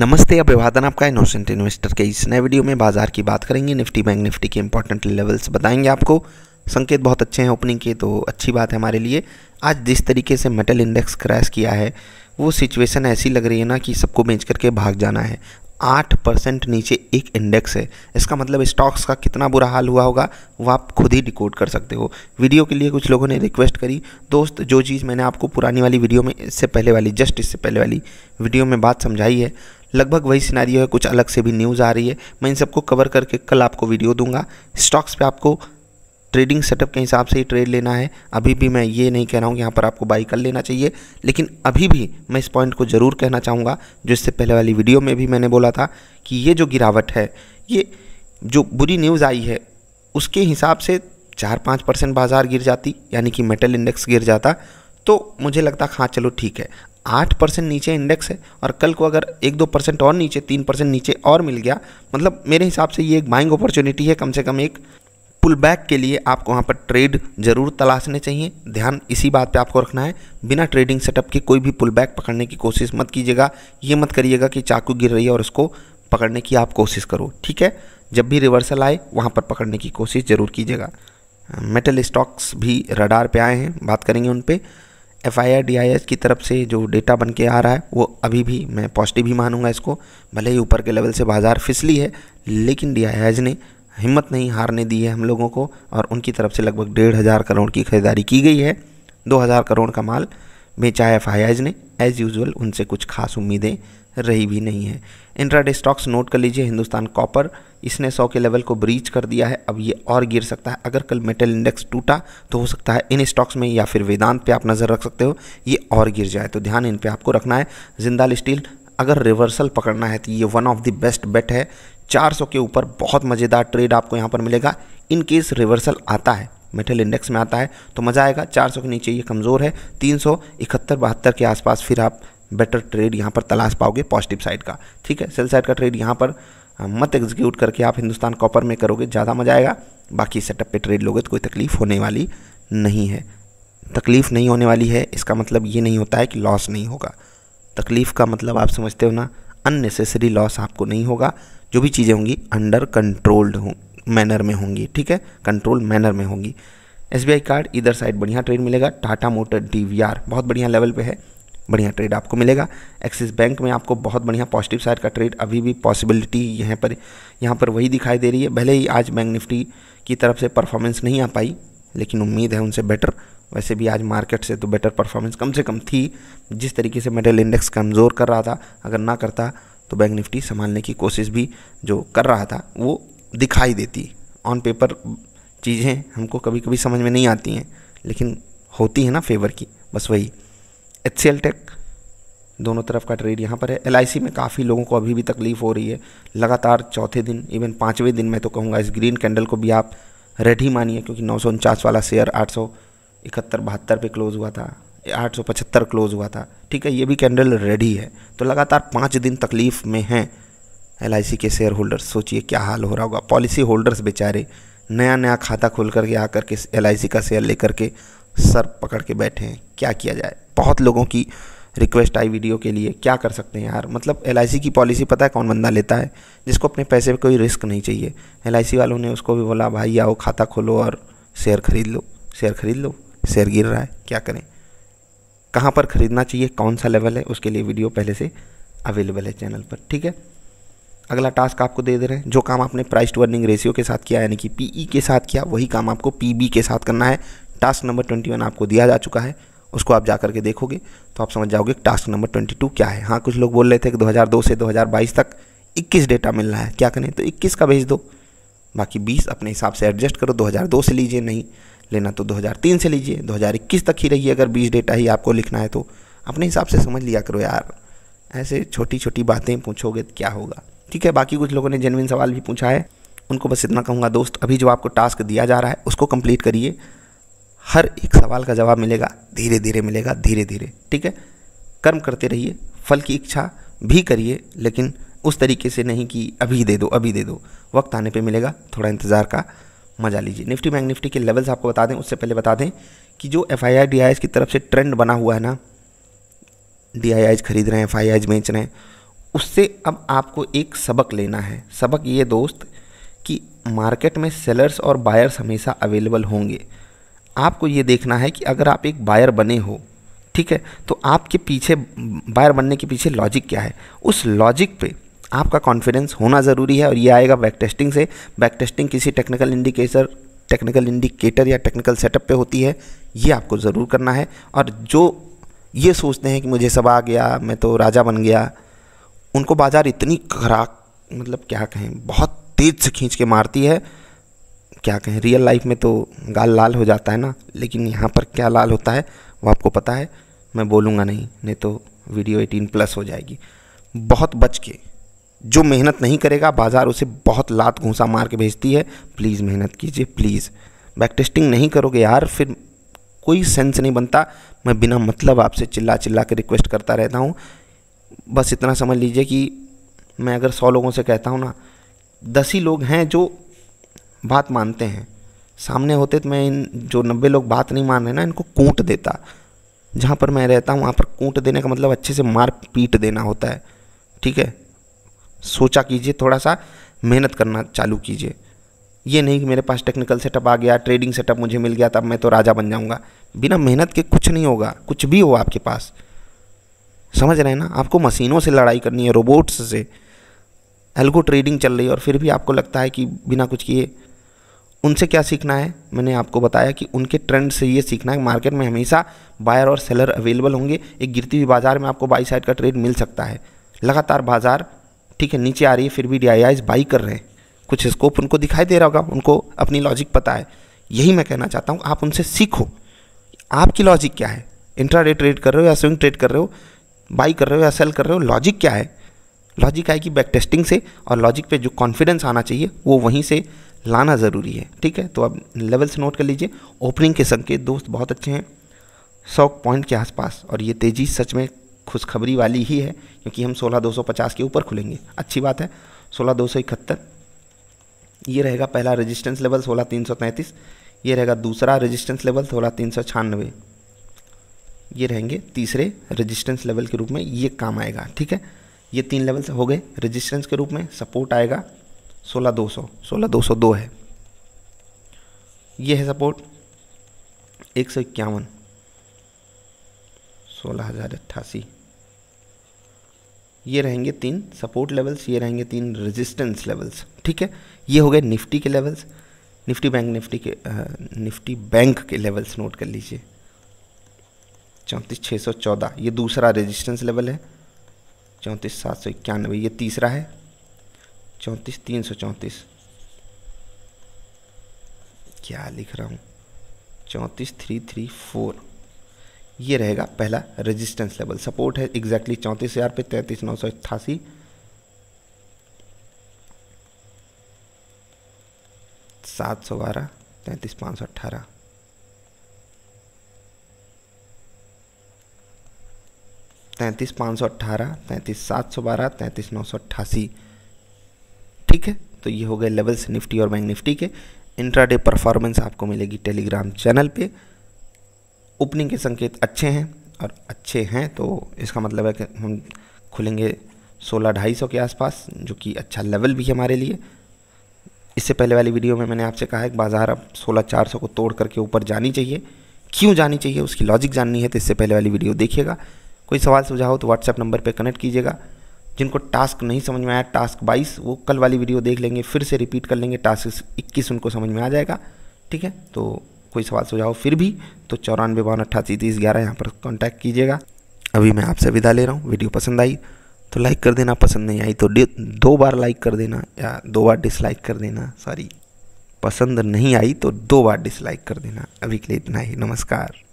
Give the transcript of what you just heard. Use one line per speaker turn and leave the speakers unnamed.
नमस्ते अभिवादन आपका इनोसेंट इन्वेस्टर के इस नए वीडियो में बाजार की बात करेंगे निफ्टी बैंक निफ्टी के इंपॉर्टेंट लेवल्स बताएंगे आपको संकेत बहुत अच्छे हैं ओपनिंग के तो अच्छी बात है हमारे लिए आज जिस तरीके से मेटल इंडेक्स क्रैश किया है वो सिचुएशन ऐसी लग रही है ना कि सबको बेच करके भाग जाना है आठ परसेंट नीचे एक इंडेक्स है इसका मतलब स्टॉक्स का कितना बुरा हाल हुआ होगा वो आप खुद ही रिकॉर्ड कर सकते हो वीडियो के लिए कुछ लोगों ने रिक्वेस्ट करी दोस्त जो चीज़ मैंने आपको पुरानी वाली वीडियो में इससे पहले वाली जस्ट इससे पहले वाली वीडियो में बात समझाई है लगभग वही सिनारियो है कुछ अलग से भी न्यूज़ आ रही है मैं इन सबको कवर करके कल आपको वीडियो दूंगा स्टॉक्स पे आपको ट्रेडिंग सेटअप के हिसाब से ही ट्रेड लेना है अभी भी मैं ये नहीं कह रहा हूँ कि यहाँ पर आपको बाई कर लेना चाहिए लेकिन अभी भी मैं इस पॉइंट को ज़रूर कहना चाहूँगा जो इससे पहले वाली वीडियो में भी मैंने बोला था कि ये जो गिरावट है ये जो बुरी न्यूज़ आई है उसके हिसाब से चार पाँच परसेंट बाज़ार गिर जाती यानी कि मेटल इंडेक्स गिर जाता तो मुझे लगता हाँ चलो ठीक है आठ परसेंट नीचे इंडेक्स है और कल को अगर एक दो परसेंट और नीचे तीन परसेंट नीचे और मिल गया मतलब मेरे हिसाब से ये एक बाइंग अपॉर्चुनिटी है कम से कम एक पुल बैक के लिए आपको वहाँ पर ट्रेड जरूर तलाशने चाहिए ध्यान इसी बात पे आपको रखना है बिना ट्रेडिंग सेटअप के कोई भी पुल बैक पकड़ने की कोशिश मत कीजिएगा ये मत करिएगा कि चाकू गिर रही है और उसको पकड़ने की आप कोशिश करो ठीक है जब भी रिवर्सल आए वहाँ पर पकड़ने की कोशिश ज़रूर कीजिएगा मेटल स्टॉक्स भी रडार पे आए हैं बात करेंगे उन पर F I R D I की तरफ से जो डेटा बन के आ रहा है वो अभी भी मैं पॉजिटिव ही मानूंगा इसको भले ही ऊपर के लेवल से बाज़ार फिसली है लेकिन डी आई ने हिम्मत नहीं हारने दी है हम लोगों को और उनकी तरफ से लगभग डेढ़ हज़ार करोड़ की खरीदारी की गई है दो हज़ार करोड़ का माल बेचा है एफ आई ने एज़ यूज़ुअल उनसे कुछ खास उम्मीदें रही भी नहीं है इंट्राडे स्टॉक्स नोट कर लीजिए हिंदुस्तान कॉपर इसने 100 के लेवल को ब्रीच कर दिया है अब ये और गिर सकता है अगर कल मेटल इंडेक्स टूटा तो हो सकता है इन स्टॉक्स में या फिर वेदांत पे आप नज़र रख सकते हो ये और गिर जाए तो ध्यान इन पर आपको रखना है जिंदाल स्टील अगर रिवर्सल पकड़ना है तो ये one of the best bet है 400 के ऊपर बहुत मज़ेदार ट्रेड आपको यहाँ पर मिलेगा इन केस रिवर्सल आता है मेटल इंडेक्स में आता है तो मज़ा आएगा 400 के नीचे ये कमज़ोर है तीन सौ इकहत्तर बहत्तर के आसपास फिर आप बेटर ट्रेड यहाँ पर तलाश पाओगे पॉजिटिव साइड का ठीक है सेल साइड का ट्रेड यहाँ पर हाँ, मत एग्जीक्यूट करके आप हिंदुस्तान कॉपर में करोगे ज़्यादा मजा आएगा बाकी सेटअप पे ट्रेड लोगे तो कोई तकलीफ होने वाली नहीं है तकलीफ़ नहीं होने वाली है इसका मतलब ये नहीं होता है कि लॉस नहीं होगा तकलीफ़ का मतलब आप समझते हो ना अननेसेसरी लॉस आपको नहीं होगा जो भी चीज़ें होंगी अंडर कंट्रोल्ड हो मैनर में होंगी ठीक है कंट्रोल मैनर में होंगी एस कार्ड इधर साइड बढ़िया ट्रेड मिलेगा टाटा मोटर डी बहुत बढ़िया लेवल पर है बढ़िया ट्रेड आपको मिलेगा एक्सिस बैंक में आपको बहुत बढ़िया पॉजिटिव साइड का ट्रेड अभी भी पॉसिबिलिटी यहाँ पर यहाँ पर वही दिखाई दे रही है भले ही आज बैंक निफ्टी की तरफ से परफॉर्मेंस नहीं आ पाई लेकिन उम्मीद है उनसे बेटर वैसे भी आज मार्केट से तो बेटर परफॉर्मेंस कम से कम थी जिस तरीके से मेटल इंडेक्स कमज़ोर कर रहा था अगर ना करता तो बैंक निफ्टी संभालने की कोशिश भी जो कर रहा था वो दिखाई देती ऑन पेपर चीज़ें हमको कभी कभी समझ में नहीं आती हैं लेकिन होती है ना फेवर की बस वही एच सी टेक दोनों तरफ का ट्रेड यहाँ पर है एल में काफ़ी लोगों को अभी भी तकलीफ हो रही है लगातार चौथे दिन इवन पाँचवें दिन मैं तो कहूँगा इस ग्रीन कैंडल को भी आप रेड ही मानिए क्योंकि नौ वाला शेयर आठ सौ इकहत्तर बहत्तर पे क्लोज हुआ था आठ सौ पचहत्तर क्लोज हुआ था ठीक है ये भी कैंडल रेडी है तो लगातार पाँच दिन तकलीफ में हैं एल के शेयर होल्डर्स सोचिए क्या हाल हो रहा होगा पॉलिसी होल्डर्स बेचारे नया नया खाता खोल करके आकर के एल का शेयर लेकर के सर पकड़ के बैठे हैं क्या किया जाए बहुत लोगों की रिक्वेस्ट आई वीडियो के लिए क्या कर सकते हैं यार मतलब एल की पॉलिसी पता है कौन बंदा लेता है जिसको अपने पैसे पर कोई रिस्क नहीं चाहिए एल वालों ने उसको भी बोला भाई आओ खाता खोलो और शेयर खरीद लो शेयर खरीद लो शेयर गिर रहा है क्या करें कहाँ पर ख़रीदना चाहिए कौन सा लेवल है उसके लिए वीडियो पहले से अवेलेबल है चैनल पर ठीक है अगला टास्क आपको दे दे रहे हैं जो काम आपने प्राइस टू अर्निंग रेशियो के साथ किया यानी कि पीई e के साथ किया वही काम आपको पीबी के साथ करना है टास्क नंबर ट्वेंटी वन आपको दिया जा चुका है उसको आप जा करके देखोगे तो आप समझ जाओगे टास्क नंबर ट्वेंटी टू क्या है हाँ कुछ लोग बोल रहे थे कि 2002 से 2022 तक 21 डेटा मिल रहा है क्या करें तो 21 का भेज दो बाकी 20 अपने हिसाब से एडजस्ट करो 2002 से लीजिए नहीं लेना तो 2003 से लीजिए 2021 तक ही रहिए अगर 20 डेटा ही आपको लिखना है तो अपने हिसाब से समझ लिया करो यार ऐसे छोटी छोटी बातें पूछोगे तो क्या होगा ठीक है बाकी कुछ लोगों ने जेनविन सवाल भी पूछा है उनको बस इतना कहूँगा दोस्त अभी जो आपको टास्क दिया जा रहा है उसको कंप्लीट करिए हर एक सवाल का जवाब मिलेगा धीरे धीरे मिलेगा धीरे धीरे ठीक है कर्म करते रहिए फल की इच्छा भी करिए लेकिन उस तरीके से नहीं कि अभी दे दो अभी दे दो वक्त आने पे मिलेगा थोड़ा इंतज़ार का मजा लीजिए निफ्टी बैंक निफ्टी के लेवल्स आपको बता दें उससे पहले बता दें कि जो एफ आई आई की तरफ से ट्रेंड बना हुआ है ना डी आई आईज खरीद रहे हैं एफ आई आईज बेच रहे हैं उससे अब आपको एक सबक लेना है सबक ये दोस्त कि मार्केट में सेलर्स और बायर्स हमेशा अवेलेबल होंगे आपको ये देखना है कि अगर आप एक बायर बने हो ठीक है तो आपके पीछे बायर बनने के पीछे लॉजिक क्या है उस लॉजिक पे आपका कॉन्फिडेंस होना ज़रूरी है और ये आएगा बैक टेस्टिंग से बैक टेस्टिंग किसी टेक्निकल इंडिकेटर टेक्निकल इंडिकेटर या टेक्निकल सेटअप पे होती है ये आपको ज़रूर करना है और जो ये सोचते हैं कि मुझे सब आ गया मैं तो राजा बन गया उनको बाज़ार इतनी खराक मतलब क्या कहें बहुत तेज़ से खींच के मारती है क्या कहें रियल लाइफ में तो गाल लाल हो जाता है ना लेकिन यहाँ पर क्या लाल होता है वो आपको पता है मैं बोलूँगा नहीं नहीं तो वीडियो एटीन प्लस हो जाएगी बहुत बच के जो मेहनत नहीं करेगा बाज़ार उसे बहुत लात घूसा मार के भेजती है प्लीज़ मेहनत कीजिए प्लीज़ बैक टेस्टिंग नहीं करोगे यार फिर कोई सेंस नहीं बनता मैं बिना मतलब आपसे चिल्ला चिल्ला के रिक्वेस्ट करता रहता हूँ बस इतना समझ लीजिए कि मैं अगर सौ लोगों से कहता हूँ ना दस ही लोग हैं जो बात मानते हैं सामने होते तो मैं इन जो नब्बे लोग बात नहीं मान रहे ना इनको कूट देता जहाँ पर मैं रहता हूँ वहाँ पर कूट देने का मतलब अच्छे से मार पीट देना होता है ठीक है सोचा कीजिए थोड़ा सा मेहनत करना चालू कीजिए ये नहीं कि मेरे पास टेक्निकल सेटअप आ गया ट्रेडिंग सेटअप मुझे मिल गया तब मैं तो राजा बन जाऊँगा बिना मेहनत के कुछ नहीं होगा कुछ भी हो आपके पास समझ रहे हैं ना आपको मशीनों से लड़ाई करनी है रोबोट्स से एल्गो ट्रेडिंग चल रही है और फिर भी आपको लगता है कि बिना कुछ किए उनसे क्या सीखना है मैंने आपको बताया कि उनके ट्रेंड से ये सीखना है मार्केट में हमेशा बायर और सेलर अवेलेबल होंगे एक गिरती हुई बाजार में आपको बाई साइड का ट्रेड मिल सकता है लगातार बाजार ठीक है नीचे आ रही है फिर भी डी बाई कर रहे हैं कुछ स्कोप उनको दिखाई दे रहा होगा उनको अपनी लॉजिक पता है यही मैं कहना चाहता हूँ आप उनसे सीखो आपकी लॉजिक क्या है इंट्रा ट्रेड कर रहे हो या स्विंग ट्रेड कर रहे हो बाई कर रहे हो या सेल कर रहे हो लॉजिक क्या है लॉजिक आएगी बैक टेस्टिंग से और लॉजिक पे जो कॉन्फिडेंस आना चाहिए वो वहीं से लाना ज़रूरी है ठीक है तो अब लेवल्स नोट कर लीजिए ओपनिंग के संकेत दोस्त बहुत अच्छे हैं सौ पॉइंट के आसपास और ये तेज़ी सच में खुशखबरी वाली ही है क्योंकि हम सोलह दो सौ पचास के ऊपर खुलेंगे अच्छी बात है सोलह दो सौ इकहत्तर ये रहेगा पहला रेजिस्टेंस लेवल सोलह तीन सौ तैंतीस ये रहेगा दूसरा रेजिस्टेंस लेवल सोलह तीन सौ छियानवे ये रहेंगे तीसरे रेजिस्टेंस लेवल के रूप में ये काम आएगा ठीक है ये तीन लेवल्स हो गए रेजिस्टेंस के रूप में सपोर्ट आएगा सोलह दो सौ सोलह दो सौ दो है ये है सपोर्ट एक सौ इक्यावन सोलह हज़ार अट्ठासी ये रहेंगे तीन सपोर्ट लेवल्स ये रहेंगे तीन रेजिस्टेंस लेवल्स ठीक है ये हो गए निफ्टी के लेवल्स निफ्टी बैंक निफ्टी के आ, निफ्टी बैंक के लेवल्स नोट कर लीजिए चौंतीस छः सौ चौदह ये दूसरा रेजिस्टेंस लेवल है चौंतीस सात सौ इक्यानवे ये तीसरा है चौंतीस तीन सौ चौंतीस क्या लिख रहा हूँ चौंतीस थ्री थ्री फोर ये रहेगा पहला रेजिस्टेंस लेवल सपोर्ट है एग्जैक्टली चौंतीस हज़ार पे तैंतीस नौ सौ अट्ठासी सात सौ बारह तैंतीस पाँच सौ अट्ठारह तैंतीस पाँच सौ अट्ठारह तैंतीस सात सौ बारह तैंतीस नौ सौ अट्ठासी ठीक है तो ये हो गए लेवल्स निफ्टी और बैंक निफ्टी के इंट्राडे परफॉर्मेंस आपको मिलेगी टेलीग्राम चैनल पे ओपनिंग के संकेत अच्छे हैं और अच्छे हैं तो इसका मतलब है कि हम खुलेंगे सोलह ढाई सौ के आसपास जो कि अच्छा लेवल भी है हमारे लिए इससे पहले वाली वीडियो में मैंने आपसे कहा है कि बाज़ार अब सोलह चार सौ को तोड़ करके ऊपर जानी चाहिए क्यों जानी चाहिए उसकी लॉजिक जाननी है तो इससे पहले वाली वीडियो देखिएगा कोई सवाल सुझाव हो तो व्हाट्सएप नंबर पर कनेक्ट कीजिएगा जिनको टास्क नहीं समझ में आया टास्क बाईस वो कल वाली वीडियो देख लेंगे फिर से रिपीट कर लेंगे टास्क इक्कीस उनको समझ में आ जाएगा ठीक है तो कोई सवाल सुझाव फिर भी तो चौरानवे बावन अट्ठासी तीस ग्यारह यहाँ पर कॉन्टैक्ट कीजिएगा अभी मैं आपसे विदा ले रहा हूँ वीडियो पसंद आई तो लाइक कर देना पसंद नहीं आई तो दो बार लाइक कर देना या दो बार डिसलाइक कर देना सॉरी पसंद नहीं आई तो दो बार डिसलाइक कर देना अभी के लिए इतना ही नमस्कार